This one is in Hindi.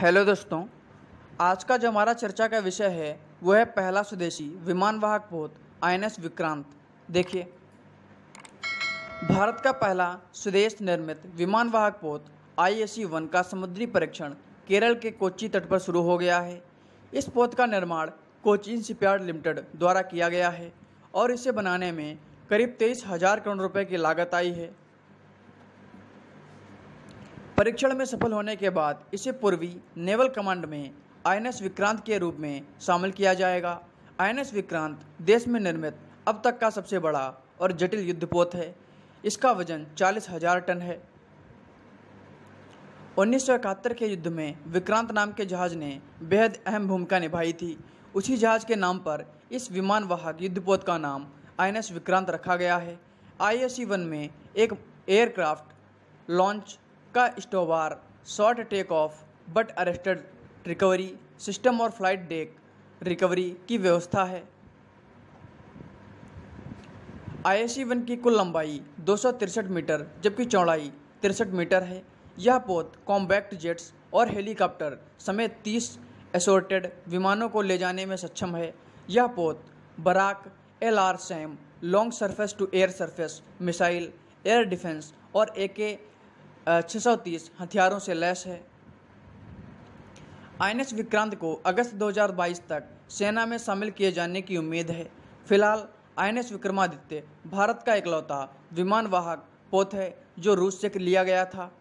हेलो दोस्तों आज का जो हमारा चर्चा का विषय है वो है पहला स्वदेशी विमानवाहक पोत आईएनएस विक्रांत देखिए भारत का पहला स्वदेश निर्मित विमानवाहक पोत आई एस वन का समुद्री परीक्षण केरल के कोची तट पर शुरू हो गया है इस पोत का निर्माण कोचिन शिपयार्ड लिमिटेड द्वारा किया गया है और इसे बनाने में करीब तेईस हजार करोड़ रुपये की लागत आई है परीक्षण में सफल होने के बाद इसे पूर्वी नेवल कमांड में आईएनएस विक्रांत के रूप में शामिल किया जाएगा आईएनएस विक्रांत देश में निर्मित अब तक का सबसे बड़ा और जटिल युद्धपोत है इसका वजन चालीस हजार टन है उन्नीस के युद्ध में विक्रांत नाम के जहाज ने बेहद अहम भूमिका निभाई थी उसी जहाज के नाम पर इस विमान वाहक युद्धपोत का नाम आई विक्रांत रखा गया है आई वन में एक एयरक्राफ्ट लॉन्च का STOBAR short take off but arrested recovery system और फ्लाइट डेक रिकवरी की व्यवस्था है आई वन की कुल लंबाई दो मीटर जबकि चौड़ाई तिरसठ मीटर है यह पोत कॉम्बैक्ट जेट्स और हेलीकॉप्टर समेत तीस एसोर्टेड विमानों को ले जाने में सक्षम है यह पोत Barak L R SAM long surface to air surface missile air defence और ए के 630 हथियारों से लैस है आई विक्रांत को अगस्त 2022 तक सेना में शामिल किए जाने की उम्मीद है फिलहाल आई विक्रमादित्य भारत का इकलौता विमानवाहक पोत है जो रूस से लिया गया था